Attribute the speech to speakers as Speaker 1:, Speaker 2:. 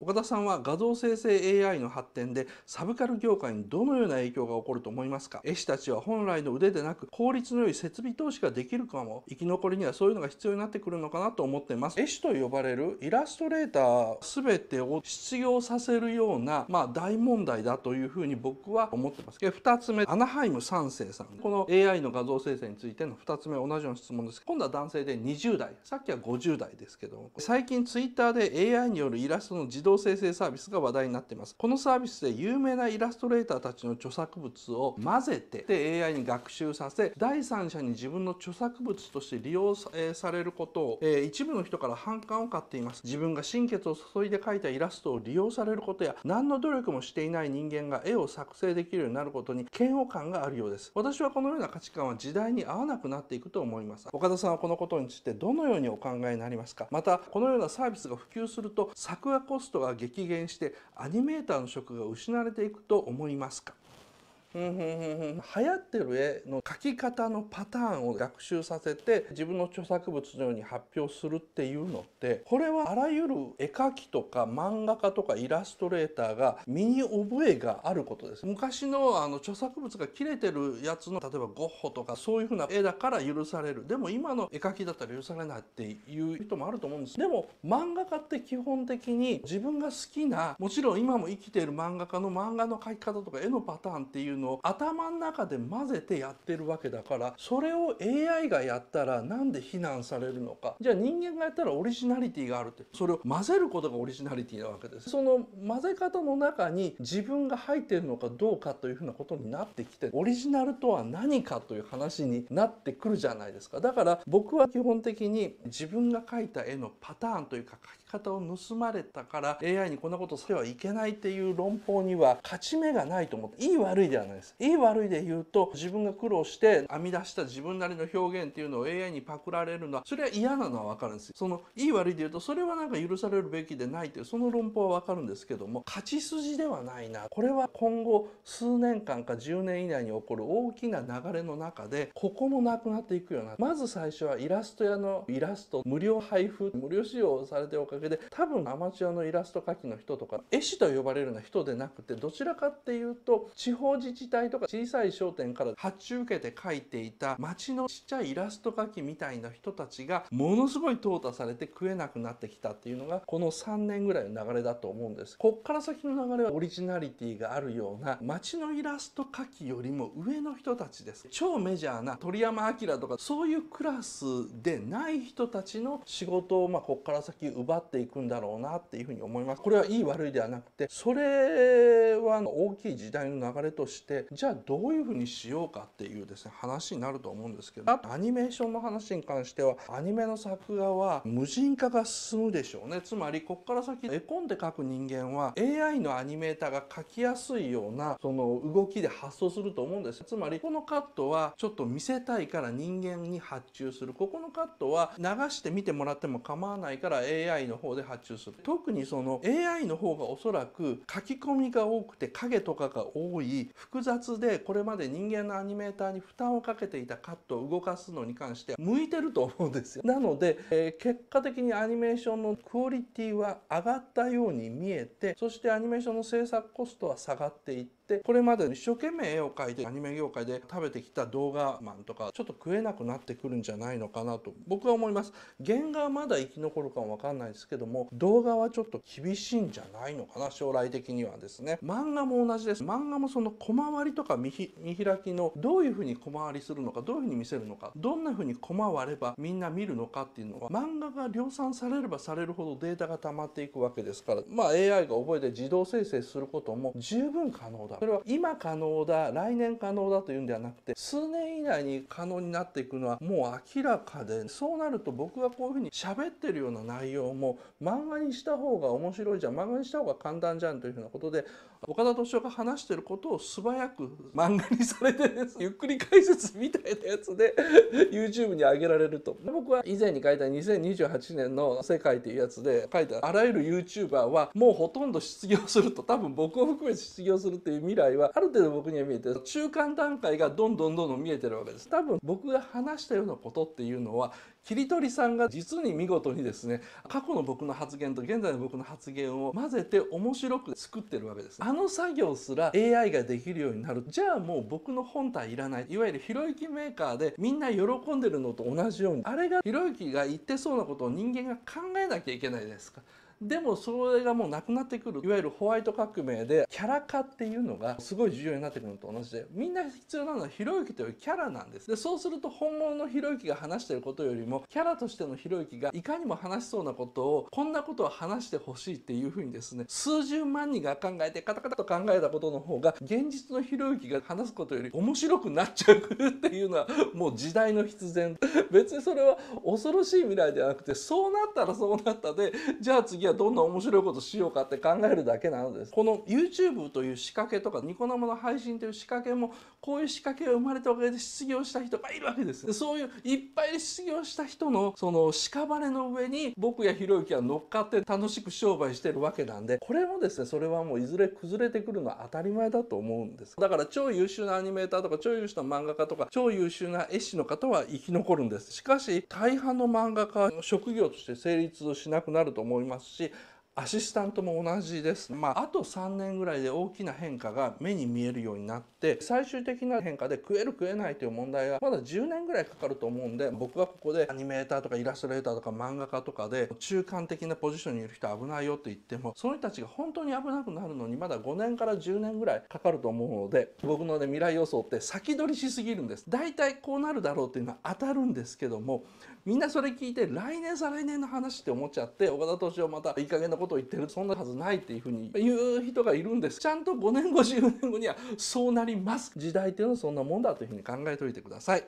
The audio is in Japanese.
Speaker 1: 岡田さんは画像生成 AI の発展でサブカル業界にどのような影響が起こると思いますか絵師たちは本来の腕でなく効率の良い設備投資ができるかも生き残りにはそういうのが必要になってくるのかなと思ってます絵師と呼ばれるイラストレーター全てを失業させるようなまあ、大問題だというふうに僕は思ってます二2つ目アナハイム3世さんこの AI の画像生成についての2つ目同じような質問です今度は男性で20代さっきは50代ですけど最近 Twitter で AI によるイラストの自動動生成サービスが話題になっていますこのサービスで有名なイラストレーターたちの著作物を混ぜてで AI に学習させ第三者に自分の著作物として利用されることを、えー、一部の人から反感を買っています自分が心血を注いで描いたイラストを利用されることや何の努力もしていない人間が絵を作成できるようになることに嫌悪感があるようです私はこのような価値観は時代に合わなくなっていくと思います岡田さんはこのことについてどのようにお考えになりますかまたこのようなサービスが普及すると作画コストトが激減してアニメーターの職が失われていくと思いますかうんうんうんうん、流行ってる絵の描き方のパターンを学習させて自分の著作物のように発表するっていうのってこれはあらゆる絵描きとか漫画家とかイラストレーターが身に覚えがあることです昔のあの著作物が切れてるやつの例えばゴッホとかそういうふうな絵だから許されるでも今の絵描きだったら許されないっていう人もあると思うんですでも漫画家って基本的に自分が好きなもちろん今も生きている漫画家の漫画の描き方とか絵のパターンっていうのを頭の中で混ぜてやってるわけだからそれを AI がやったらなんで非難されるのかじゃあ人間がやったらオリジナリティがあるってそれを混ぜることがオリジナリティなわけですその混ぜ方の中に自分が入ってるのかどうかというふうなことになってきてオリジナルとは何かという話になってくるじゃないですかだから僕は基本的に自分が描いた絵のパターンというか描き方を盗まれたから AI にこんなことしてはいけないっていう論法には勝ち目がないと思っていい悪いではないですいい悪いで言うと自分が苦労して編み出した自分なりの表現っていうのを AI にパクられるのはそれは嫌なのは分かるんですよそのいい悪いで言うとそれはなんか許されるべきでないというその論法は分かるんですけども勝ち筋ではないなこれは今後数年間か10年以内に起こる大きな流れの中でここもなくなっていくようなまず最初はイラスト屋のイラスト無料配布無料使用されておかげで多分アマチュアのイラスト描きの人とか絵師と呼ばれるような人でなくてどちらかっていうと地方自治自体とか小さい商店から発注受けて書いていた街のちっちゃいイラスト描きみたいな人たちがものすごい淘汰されて食えなくなってきたっていうのがこの3年ぐらいの流れだと思うんです。こっから先の流れはオリジナリティがあるような街のイラスト描きよりも上の人たちです。超メジャーな鳥山明とかそういうクラスでない人たちの仕事をまあこっから先奪っていくんだろうなっていうふうに思います。これはいい悪いではなくてそれは大きい時代の流れとしててじゃあどういうふうにしようかっていうですね話になると思うんですけどアニメーションの話に関してはアニメの作画は無人化が進むでしょうねつまりこっから先絵コンで描く人間は AI のアニメーターが描きやすいようなその動きで発想すると思うんですつまりこのカットはちょっと見せたいから人間に発注するここのカットは流して見てもらっても構わないから AI の方で発注する特にその AI の方がおそらく書き込みが多くて影とかが多い複複雑でこれまで人間のアニメーターに負担をかけていたカットを動かすのに関しては向いてると思うんですよ。なので、えー、結果的にアニメーションのクオリティは上がったように見えてそしてアニメーションの制作コストは下がっていってってこれまで一生懸命絵を描いてアニメ業界で食べてきた動画マンとかちょっと食えなくなってくるんじゃないのかなと僕は思います原画はまだ生き残るかもわかんないですけども動画はちょっと厳しいんじゃないのかな将来的にはですね漫画も同じです漫画もその小回りとか見開きのどういうふうに小回りするのかどういうふうに見せるのかどんなふうに小回ればみんな見るのかっていうのは漫画が量産されればされるほどデータが溜まっていくわけですからまあ AI が覚えて自動生成することも十分可能だそれは今可能だ来年可能だというんではなくて数年以内に可能になっていくのはもう明らかでそうなると僕がこういうふうに喋ってるような内容も漫画にした方が面白いじゃん漫画にした方が簡単じゃんというふうなことで岡田敏夫が話してることを素早く漫画にされてでゆっくり解説みたいなやつで YouTube に上げられると僕は以前に書いた2028年の「世界」というやつで書いたあらゆる YouTuber はもうほとんど失業すると多分僕を含めて失業するっていう未来はある程度僕には見えてる中間段階がどんどんどんどん見えてるわけです多分僕が話したようなことっていうのは切り取りさんが実に見事にですね過去の僕の発言と現在の僕の発言を混ぜて面白く作ってるわけですあの作業すら AI ができるようになるじゃあもう僕の本体いらないいわゆるひろゆきメーカーでみんな喜んでるのと同じようにあれがひろゆきが言ってそうなことを人間が考えなきゃいけないですかでもそれがもうなくなってくるいわゆるホワイト革命でキャラ化っていうのがすごい重要になってくるのと同じでみんな必要なのはひろゆきというキャラなんですでそうすると本物のひろゆきが話してることよりもキャラとしてのひろゆきがいかにも話しそうなことをこんなことを話してほしいっていうふうにですね数十万人が考えてカタカタと考えたことの方が現実のひろゆきが話すことより面白くなっちゃうっていうのはもう時代の必然別にそれは恐ろしい未来ではなくてそうなったらそうなったでじゃあ次ははどんな面白いことしようかって考えるだけなのですこの YouTube という仕掛けとかニコ生の配信という仕掛けもこういう仕掛けが生まれたおかげで失業した人がいるわけですでそういういっぱい失業した人のその屍の上に僕やひろゆきは乗っかって楽しく商売してるわけなんでこれもですねそれはもういずれ崩れてくるのは当たり前だと思うんですだから超優秀なアニメーターとか超優秀な漫画家とか超優秀な絵師の方は生き残るんですしかし大半の漫画家は職業として成立しなくなると思いますししアシスタントも同じですまあ、あと3年ぐらいで大きな変化が目に見えるようになって最終的な変化で食える食えないという問題がまだ10年ぐらいかかると思うんで僕はここでアニメーターとかイラストレーターとか漫画家とかで中間的なポジションにいる人危ないよって言ってもその人たちが本当に危なくなるのにまだ5年から10年ぐらいかかると思うので僕のね未来予想って先取りしすぎるんです大体こうなるだろうっていうのは当たるんですけどもみんなそれ聞いて来年再来年の話って思っちゃって岡田斗司夫またいい加減なことことを言ってるそんなはずないっていうふうに言う人がいるんですちゃんと5年後10年後にはそうなります時代っていうのはそんなもんだというふうに考えておいてください。